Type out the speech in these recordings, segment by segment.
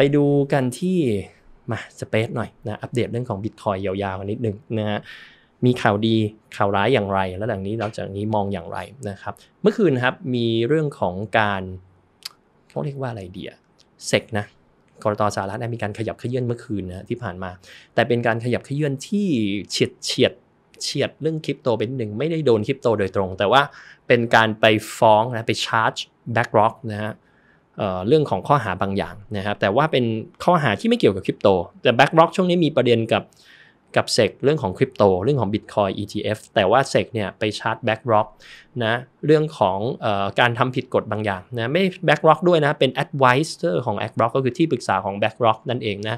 ไปดูกันที่มาสเปซหน่อยนะ อัปเดตเรื่องของ Bitcoin ยาวๆกันนิดนึงนะฮะมีข่าวดีข่าวร้ายอย่างไร แล้วหลังนี้เลาจากนี้มองอย่างไรนะครับ เมื่อคืนครับมีเรื่องของการเขาเรียกว่าอะไรเดียเซกนะกรตสารัฐมีการขยับขยื่นเมื่อคืนนะที่ผ่านมา แต่เป็นการขยับขยื่นที่เฉียดเฉียดเฉียดเรื่องคริปโตเป็นหนึ่งไม่ได้โดนคริปโตโดยตรง แต่ว่าเป็นการไปฟ้องนะไปชาร์จแบ็กร็อกนะฮะเรื่องของข้อหาบางอย่างนะครับ แต่ว่าเป็นข้อหาที่ไม่เกี่ยวกับคริปโต แต่แบ็กบล็อกช่วงนี้มีประเด็นกับกับเซกเรื่องของคริปโต เรื่องของ Bitcoin ETF แต่ว่าเซกเนี่ยไปชาร์จแบ็กร็อกนะ เรื่องของออการทำผิดกฎบางอย่างนะ ไม่แบ็กร็อกด้วยนะ เป็น Advisor ของแบ็อกก็คือที่ปรึกษาของแบ็กร็อกนั่นเองนะ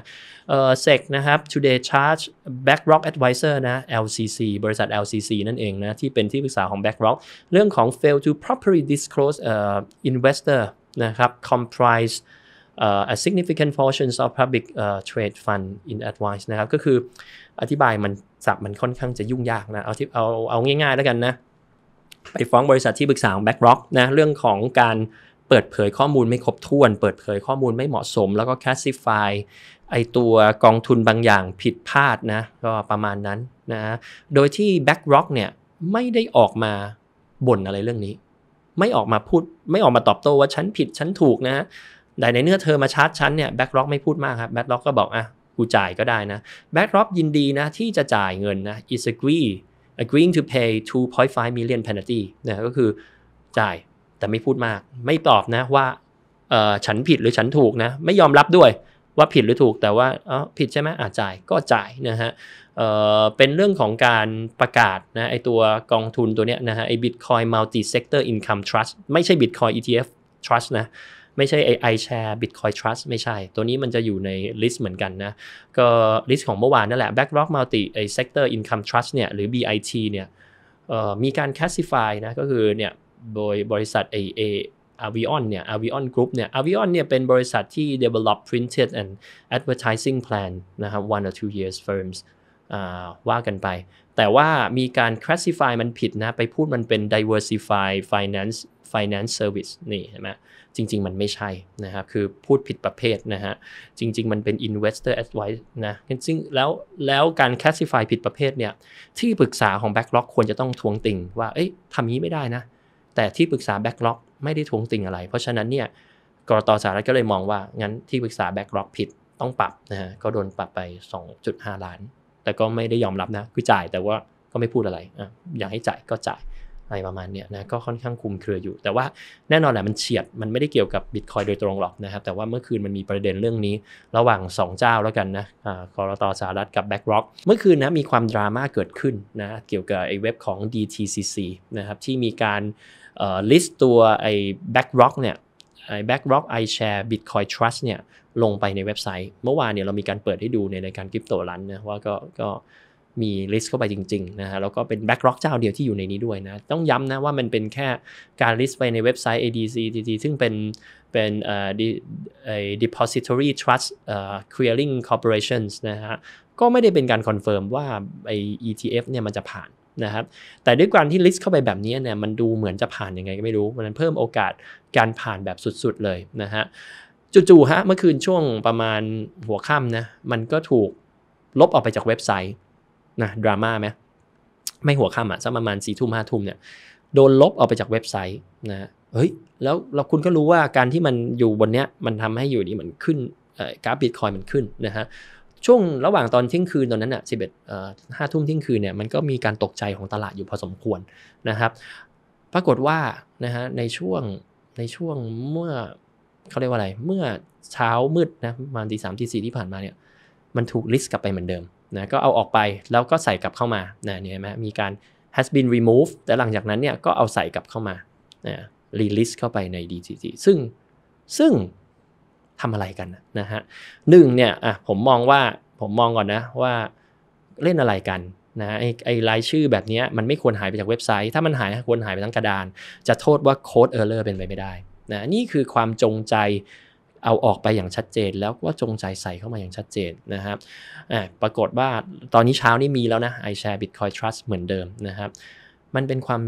เซกนะครับ Today Charge BlackRock Advisor นะ LCC บริษัท LCC นั่นเองนะ ที่เป็นที่ปรึกษาของ b บ็กร็อกเรื่องของ fail to properly disclose uh, investor นะครับ comprise a significant portion of public trade fund in advance นะครับก็คืออธิบายมันสับมันค่อนข้างจะยุ่งยากนะเอาที่เอาเอาง่ายๆแล้วกันนะไปฟ้องบริษัทที่ปรึกษาของ BlackRock นะเรื่องของการเปิดเผยข้อมูลไม่ครบถ้วน เปิดเผยข้อมูลไม่เหมาะสม แล้วก็ classify ไอตัวกองทุนบางอย่างผิดพลาดนะก็ประมาณนั้นนะโดยที่ BlackRock เนี่ยไม่ได้ออกมาบ่นอะไรเรื่องนี้ไม่ออกมาพูดไม่ออกมาตอบโต้ว่าฉันผิดฉันถูกนะฮะแต่ในเนื้อเธอมาชาร์จฉันเนี่ยแบ็กล็อกไม่พูดมากครับแบ็กล็อกก็บอกอ่ะกูจ่ายก็ได้นะแบ็กล็อกยินดีนะที่จะจ่ายเงินนะ is agree agreeing to pay 2.5 million penalty นะก็คือจ่ายแต่ไม่พูดมาก ไม่ตอบนะว่าเออฉันผิดหรือฉันถูกนะไม่ยอมรับด้วยว่าผิดหรือถูกแต่ว่าอ๋อผิดใช่ไหมอาจ่ายก็จ่ายนะฮะเป็นเรื่องของการประกาศนะไอตัวกองทุนตัวเนี้ยนะฮะไอ Bitcoin Multi Sector Income Trust ไม่ใช่บิ b i อ c o ี n ETF Trust นะไม่ใช่ไอไอร์บิตคอย o i n Trust ไม่ใช่ ตัวนี้มันจะอยู่ในลิสต์เหมือนกันนะก็ลิสต์ของเมื่อวานนั่นแหละ b l a c k r o c มัลติไอเ Sector Income Trust เนี่ยหรือ BIT เนี่ยมีการแคส s ิฟายนะก็คือเนี่ยโดยบริษัทไอเออาวิออนเนี่ยอาวิออนกรุ๊ปเนี่ยอาวิออนเนี่ยเป็นบริษัทที่ develop printed and advertising plan นะครับ one or two years firms ว่ากันไป แต่ว่ามีการ classify มันผิดนะ ไปพูดมันเป็น diversify finance finance service นี่ ใช่ไหมจริงๆมันไม่ใช่นะครับ คือพูดผิดประเภทนะฮะ จริงๆมันเป็น investor advice นะ ซึ่งแล้วแล้วการ classify ผิดประเภทเนี่ย ที่ปรึกษาของ b a c k l o g ควรจะต้องทวงติงว่า เอ้ยทำนี้ไม่ได้นะ แต่ที่ปรึกษา b a c k l o g ไม่ได้ทวงติงอะไร เพราะฉะนั้นเนี่ยกรตสารัฐก็เลยมองว่า งั้นที่ปรึกษา b a c k l o g ผิดต้องปรับนะฮะ ก็โดนปรับไป 2.5 ล้านแต่ก็ไม่ได้ยอมรับนะคือจ่ายแต่ว่าก็ไม่พูดอะไรออยากให้จ่ายก็จ่ายอะไรประมาณเนี้ยนะก็ค่อนข้างคุมเครืออยู่ แต่ว่าแน่นอนแหละมันเฉียดมันไม่ได้เกี่ยวกับบิตคอยโดยตรงหรอกนะครับ แต่ว่าเมื่อคืนมันมีประเด็นเรื่องนี้ระหว่าง 2 เจ้าแล้วกันนะคอรตสหรัฐกับ b บ็กร็อกเมื่อคืนนะมีความดราม่าเกิดขึ้นนะเกี่ยวกับไอ้เว็บของ DTCC นะครับที่มีการลิสต์ตัวไอ้แบ็กร็อกเนี่ยแบ็กร็อกไอแชร์บิตคอยทรัสเนี่ยลงไปในเว็บไซต์ เมื่อวานเนี่ยเรามีการเปิดให้ดูในรายการคริปโตรันนะว่าก็ก็มีลิสต์เข้าไปจริงๆนะฮะแล้วก็เป็นแบ็กร r o c เจ้าเดียวที่อยู่ในนี้ด้วยนะต้องย้ำนะว่ามันเป็นแค่การลิสต์ไปในเว็บไซต์ ADC ดีิซึ่งเป็นเป็นเอ่อ depository trust เอ่อ clearing corporations นะฮะก็ไม่ได้เป็นการคอนเฟิร์มว่าไอ ETF เนี่ยมันจะผ่านนะครับแต่ด้วยการที่ลิสต์เข้าไปแบบนี้เนี่ยมันดูเหมือนจะผ่านยังไงก็ไม่รู้มันเพิ่มโอกาสการผ่านแบบสุดๆเลยนะฮะจู่ๆฮะเมื่อคืนช่วงประมาณหัวค่ำนะมันก็ถูกลบออกไปจากเว็บไซต์นะดราม่าไหมไม่หัวค่ำอะสักประมาณสี่ทุ่มห้าทุ่มเนี่ยโดนลบออกไปจากเว็บไซต์นะเฮ้ยแล้วเราคุณก็รู้ว่าการที่มันอยู่บนเนี้ยมันทำให้อยู่ดีเหมือนขึ้นกราฟบิตคอยมันขึ้นนะฮะช่วงระหว่างตอนเที่ยงคืนตอนนั้นอ่ะสิบเอ็ดห้าทุ่มเที่ยงคืนเนี่ยมันก็มีการตกใจของตลาดอยู่พอสมควรนะครับปรากฏว่านะฮะในช่วงในช่วงเมื่อเขาเรียกว่าอะไรเมื่อเช้ามืดนะประมาณตีสามตีสี่ที่ผ่านมาเนี่ยมันถูกลิสต์กลับไปเหมือนเดิมนะก็เอาออกไปแล้วก็ใส่กลับเข้ามานะเนี่ยไหมมีการ has been removed แต่หลังจากนั้นเนี่ยก็เอาใส่กลับเข้ามานะรีลิสต์เข้าไปใน d c c ซึ่งซึ่งทำอะไรกันนะฮะหนึ่งเนี่ยอ่ะผมมองว่าผมมองก่อนนะว่าเล่นอะไรกันนะไอ้ไอ้รายชื่อแบบนี้มันไม่ควรหายไปจากเว็บไซต์ ถ้ามันหายควรหายไปทั้งกระดาน จะโทษว่าโค้ดเออร์เลอร์เป็นไปไม่ได้นะนี่คือความจงใจเอาออกไปอย่างชัดเจน แล้วว่าจงใจใส่เข้ามาอย่างชัดเจนนะครับปรากฏว่าตอนนี้เช้านี้มีแล้วนะไอแชร์บิตคอยทรัสเหมือนเดิมนะครับ มันเป็นความ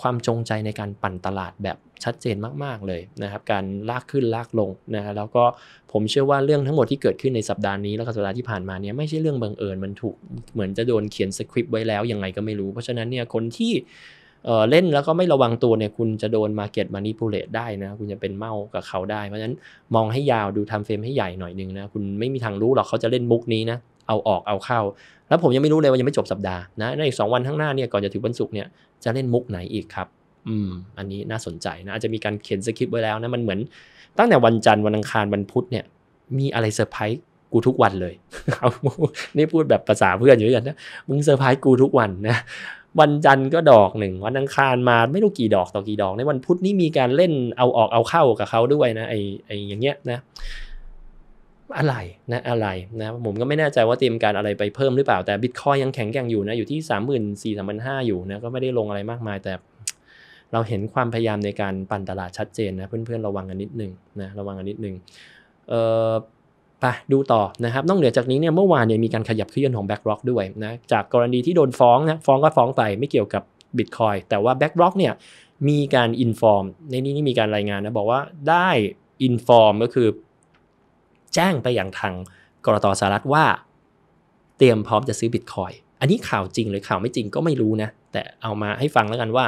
ความจงใจในการปั่นตลาดแบบชัดเจนมากๆ เลยนะครับการลากขึ้นลากลงนะฮะแล้วก็ผมเชื่อว่าเรื่องทั้งหมดที่เกิดขึ้นในสัปดาห์นี้แล้วก็สัปดาห์ที่ผ่านมาเนี่ยไม่ใช่เรื่องบังเอิญมันถูกเหมือนจะโดนเขียนสคริปต์ไว้แล้วยังไงก็ไม่รู้เพราะฉะนั้นเนี่ยคนที่เล่นแล้วก็ไม่ระวังตัวเนี่ยคุณจะโดนมาเก็ตมานิ p u l เลตได้นะคุณจะเป็นเมากับเขาได้ เพราะฉะนั้นมองให้ยาวดูทำเฟรมให้ใหญ่หน่อยนึงนะคุณไม่มีทางรู้หรอกเขาจะเล่นมุกนี้นะเอาออกเอาเข้า แล้วผมยังไม่รู้เลยว่ายังไม่จบสัปดาห์นะ ในอีกสองวันข้างหน้าเนี่ยก่อนจะถึงวันศุกร์เนี่ยจะเล่นมุกไหนอีกครับ อืม อันนี้น่าสนใจนะอาจจะมีการเขียนสคริปต์ไว้แล้วนะมันเหมือน ตั้งแต่วันจันทร์วันอังคารวันพุธเนี่ยมีอะไรเซอร์ไพรส์กูทุกวันเลย เอานี่พูดแบบภาษาเพื่อนอยู่กันนะมึงเซอร์ไพรส์กูทุกวันนะวันจันทร์ก็ดอกหนึ่งวันอังคารมาไม่รู้กี่ดอกต่อกี่ดอก ในวันพุธนี่มีการเล่นเอาออกเอาเข้ากับเขาด้วยนะไอไออย่างเงี้ยนะอะไรนะอะไรนะผมก็ไม่แน่ใจว่าเตรียมการอะไรไปเพิ่มหรือเปล่าแต่บิตคอยยังแข็งแกร่งอยู่นะอยู่ที่3 4 0 0 0อยู่นะก็ไม่ได้ลงอะไรมากมาย แต่เราเห็นความพยายามในการปั่นตลาดชัดเจนนะเพื่อนๆระวังกันนิดนึงนะระวังกันนิดนึงเอ่อไปดูต่อนะครับนอกเหนือจากนี้เนี่ยเมื่อวานเนี่ยมีการขยับเคลื่อนของ BlackRock ด้วยนะจากกรณีที่โดนฟ้องนะฟ้องก็ฟ้องไปไม่เกี่ยวกับ Bitcoin แต่ว่า BlackRock เนี่ยมีการอินฟอร์มในนี้นี่มีการรายงานนะบอกว่าได้อินฟอร์มก็คือแจ้งไปยังทางกรตสหรัฐว่า เตรียมพร้อมจะซื้อบิตคอยอันนี้ข่าวจริงหรือข่าวไม่จริงก็ไม่รู้นะแต่เอามาให้ฟังแล้วกันว่า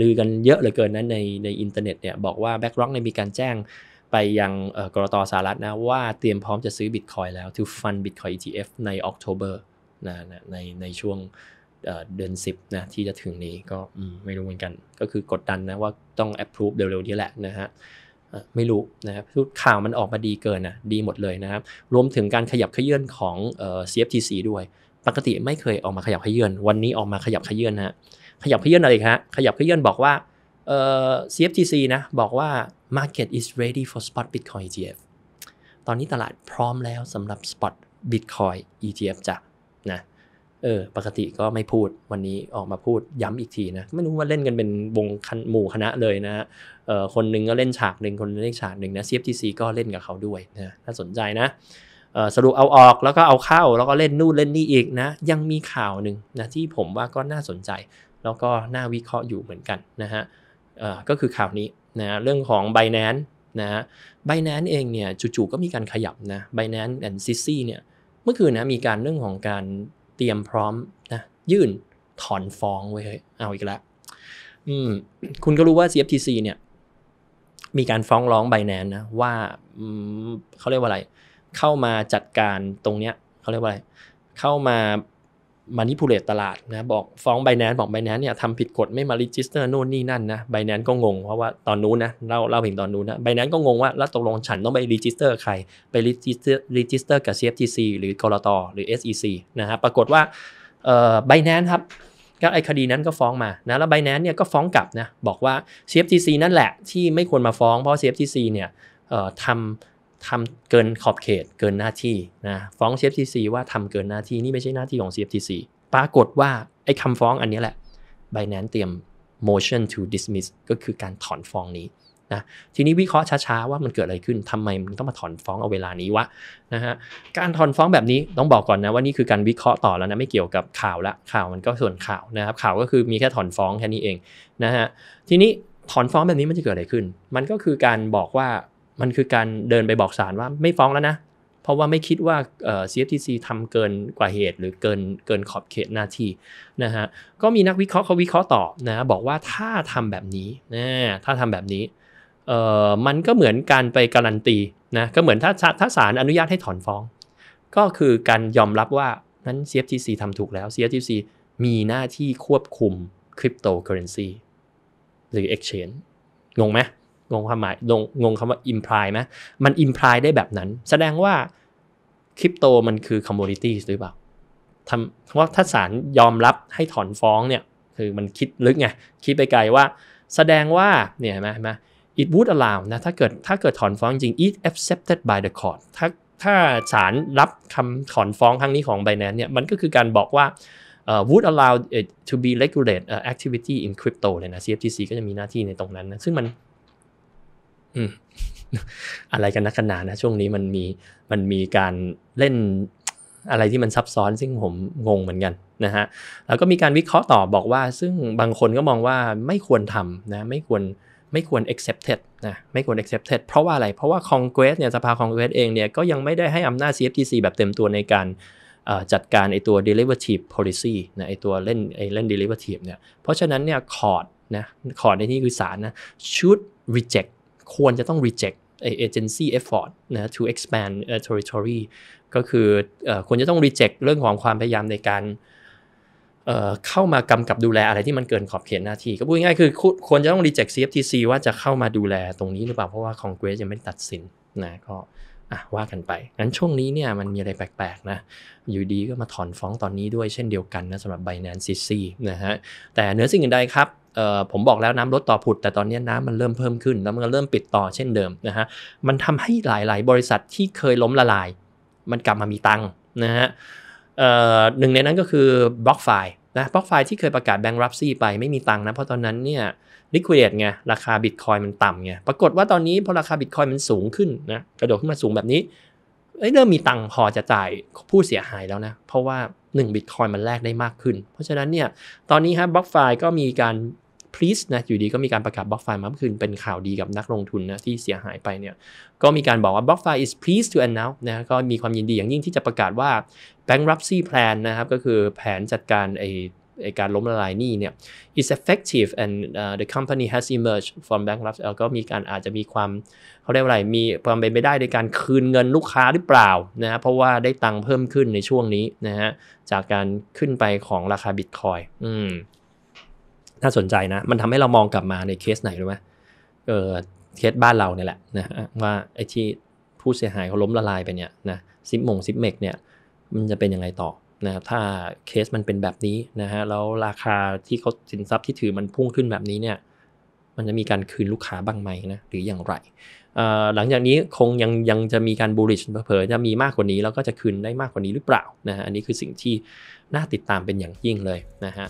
ลือกันเยอะเหลือเกินนะในในอินเทอร์เน็ตเนี่ยบอกว่าแบ็กร็อกในมีการแจ้ง ไปยังกรตสหรัฐนะว่าเตรียมพร้อมจะซื้อบิตคอยแล้ว to fund bitcoin ETF ในอกโทเบอนะนะในในช่วงเดือน10นะที่จะถึงนี้ก็ไม่รู้เหมือนกัน ก็คือกดดันนะว่าต้อง approve เร็วๆนี้แหละนะฮะไม่รู้นะครับข่าวมันออกมาดีเกินนะดีหมดเลยนะครับรวมถึงการขยับขยื่นของ CFTC ด้วย ปกติไม่เคยออกมาขยับขยื่นวันนี้ออกมาขยับขยื่นฮะขยับขยื่นอะไรครับขยับขยื่นบอกว่าเอ่อ CFTC นะ บอกว่า market is ready for spot Bitcoin ETF ตอนนี้ตลาดพร้อมแล้วสำหรับ spot Bitcoin ETF จ้ะนะเออปกติก็ไม่พูดวันนี้ออกมาพูดย้ำอีกทีนะไม่รู้ว่าเล่นกันเป็นวงนหมู่คณะเลยนะเออคนนึงก็เล่นฉากหนึ่งคนนึงเล่นฉากหนึ่งนะ CFTC ก็เล่นกับเขาด้วยนะถ้าสนใจนะสรุปเอาออกแล้วก็เอาเข้า แล้วก็เล่นนู่นเล่นนี่อีกนะยังมีข่าวหนึ่งนะที่ผมว่าก็น่าสนใจ แล้วก็น่าวิเคราะห์อยู่เหมือนกันนะฮะก็คือข่าวนี้นะเรื่องของ b บ n a n c e นะฮะไบแนนเองเนี่ยจู่ๆก็มีการขยับนะไบแนนแอนซิซี่เนี่ยเมื่อคืนนะมีการเรื่องของการรียมพร้อมนะ ยื่นถอนฟ้องไว้เฮ้ยเอาอีกแล้วอืมคุณก็รู้ว่า CFTC เนี่ย มีการฟ้องร้องไบแนนนะว่าเขาเรียกว่าอะไร เข้ามาจัดการตรงเนี้ยเขาเรียกว่าอะไรเข้ามามานิพูเลตตลาดนะบอกฟ้องไบแนนบอกไบแนนเนี่ยทำผิดกฎไม่มารีจิสเตอร์โน่นนี่นั่นนะไบแนนก็งงเพราะว่าตอนนู้นนะเล่าเล่าถึงตอนนู้นนะไบแนนก็งงว่าแล้วตกลงฉันต้องไปรีจิสเตอร์ใครไปรีจิสเตอร์รีจิสเตอร์กับ CFTC หรือกรตหรือ SEC นะฮะปรากฏว่าไบแนนครับก็ไอคดีนั้นก็ฟ้องมานะแล้วไบแนนเนี่ยก็ฟ้องกลับนะบอกว่า CFTC นั่นแหละที่ไม่ควรมาฟ้อง เพราะ CFTC เนี่ยเ่ทำทำเกินขอบเขตเกินหน้าที่นะฟ้อง CFTC ว่าทำเกินหน้าที่นี่ไม่ใช่หน้าที่ของ CFTC ปรากฏว่าไอ้คำฟ้องอันนี้แหละ Binance เตรียม motion to dismiss ก็คือการถอนฟ้องนี้นะทีนี้วิเคราะห์ช้า ๆว่ามันเกิดอะไรขึ้นทำไมมันต้องมาถอนฟ้องเอาเวลานี้วะนะฮะการถอนฟ้องแบบนี้ต้องบอกก่อนนะว่านี่คือการวิเคราะห์ต่อแล้วนะไม่เกี่ยวกับข่าวละข่าวมันก็ส่วนข่าวนะครับข่าวก็คือมีแค่ถอนฟ้องแค่นี้เองนะฮะทีนี้ถอนฟ้องแบบนี้มันจะเกิดอะไรขึ้น มันก็คือการบอกว่ามันคือการเดินไปบอกศาลว่าไม่ฟ้องแล้วนะเพราะว่าไม่คิดว่าเอ่อ CFTC ทำเกินกว่าเหตุ หรือเกินเกินขอบเขตหน้าที่นะฮะก็มีนักวิเคราะห์เขาวิเคราะห์ต่อนะบอกว่าถ้าทำแบบนี้นะถ้าทำแบบนี้เอ่อมันก็เหมือนการไปการันตีนะก็เหมือนถ้าถ้าศาลอนุญาตให้ถอนฟ้อง ก็คือการยอมรับว่านั้น CFTC ทำถูกแล้ว CFTC มีหน้าที่ควบคุมคริปโตเคอเรนซีหรือ Exchange งงไหมงงความหมายงงงคำว่า imply ไหมมัน imply ได้แบบนั้น แสดงว่าคริปโตมันคือ commodity หรือเปล่าทำเพราะถ้าศาลยอมรับให้ถอนฟ้องเนี่ย คือมันคิดลึกไง คิดไปไกลว่าแสดงว่า เนี่ยเห็นไหมเห็นไหม it would allow นะ ถ้าเกิดถ้าเกิดถอนฟ้องจริง it accepted by the court ถ้าถ้าศาลรับคำถอนฟ้องครั้งนี้ของ Binance เนี่ย มันก็คือการบอกว่า uh, would allow it to be regulate uh, activity in crypto เลยนะ CFTC ก็จะมีหน้าที่ในตรงนั้นนะซึ่งมันอะไรกันนักขนานะช่วงนี้มันมีมันมีการเล่นอะไรที่มันซับซ้อนซึ่งผมงงเหมือนกันนะฮะแล้วก็มีการวิเคราะห์ต่อบอกว่า ซึ่งบางคนก็มองว่าไม่ควรทำนะไม่ควรไม่ควร accepted นะไม่ควร accepted เพราะว่าอะไรเพราะว่าคองเกรสเนี่ยสภาคองเกรสเองเนี่ยก็ยังไม่ได้ให้อำนาจ CFTC แบบเต็มตัวในการจัดการไอตัว derivative policy นะไอตัวเล่นไอเล่น derivative เนี่ยเพราะฉะนั้นเนี่ยคอร์ดนะคอร์ดในที่คือศาลนะ should reject ควรจะต้อง reject นซี่เอฟฟอร์ดนะ to expand territory ก็คือควรจะต้อง reject เรื่องของความพยายามในการเข้ามากำกับดูแลอะไรที่มันเกินขอบเขตหน้าที่ ก็พูดง่ายคือควรจะต้อง reject CFTC ว่าจะเข้ามาดูแลตรงนี้หรือเปล่าเพราะว่าคองเกรสยังไม่ตัดสินนะก็อ่ะว่ากันไป งั้นช่วงนี้เนี่ยมันมีอะไรแปลกๆนะอยู่ดีก็มาถอนฟ้องตอนนี้ด้วยเช่นเดียวกันนะสำหรับ Binance CC นะฮะ แต่เหนือสิ่งอื่นใดครับผมบอกแล้วน้ำลดต่อผุด แต่ตอนนี้น้ำมันเริ่มเพิ่มขึ้นแล้วมันก็เริ่มปิดต่อเช่นเดิมนะฮะ มันทำให้หลายๆ บริษัทที่เคยล้มละลาย มันกลับมามีตังค์นะฮะหนึ่งในนั้นก็คือบล็อกไฟนะบล็อกไฟที่เคยประกาศแบงค์รับซีไปไม่มีตังค์นะเพราะตอนนั้นเนี่ยลิควิดไงราคาบิตคอยมันต่ำไงปรากฏว่าตอนนี้พอราคาบิตคอยมันสูงขึ้นนะกระโดดขึ้นมาสูงแบบนี้เริ่มมีตังค์พอจะจ่ายผู้เสียหายแล้วนะเพราะว่า1บิตคอยมันแลกได้มากขึ้น เพราะฉะนั้นเนี่ยตอนนี้ฮะบล็อกไฟก็มีการพรีสนะ อยู่ดี ก็มีการประกาศบล็อกไฟมาเมื่อคืน เป็นข่าวดีกับนักลงทุนนะ ที่เสียหายไป เนี่ย ก็มีการบอกว่าบล็อกไฟ is pleased to announce นะก็มีความยินดีอย่างยิ่งที่จะประกาศว่า bankruptcy plan นะครับ ก็คือแผนจัดการไอการล้มละลายนี่เนี่ย is effective and uh, the company has emerged from bankruptcy ก็มีการอาจจะมีความเขาเรียกว่าอะไร มีความเป็นไปได้ในการคืนเงินลูกค้าหรือเปล่านะฮะเพราะว่าได้ตังค์เพิ่มขึ้นในช่วงนี้นะฮะ จากการขึ้นไปของราคาบิตคอยอืมน่าสนใจนะ มันทำให้เรามองกลับมาในเคสไหนรู้ไหมเออเคสบ้านเราเนี่ยแหละนะว่าไอ้ที่ผู้เสียหายเขาล้มละลายไปเนี่ยนะซิปมงซิปเมกเนี่ยมันจะเป็นยังไงต่อนะครับถ้าเคสมันเป็นแบบนี้นะฮะแล้วราคาที่เขาสินทรัพย์ที่ถือมันพุ่งขึ้นแบบนี้เนี่ยมันจะมีการคืนลูกค้าบ้างไหมนะหรืออย่างไรหลังจากนี้คงยังยังจะมีการบูริชเผยจะมีมากกว่านี้แล้วก็จะคืนได้มากกว่านี้หรือเปล่านะฮะอันนี้คือสิ่งที่น่าติดตามเป็นอย่างยิ่งเลยนะฮะ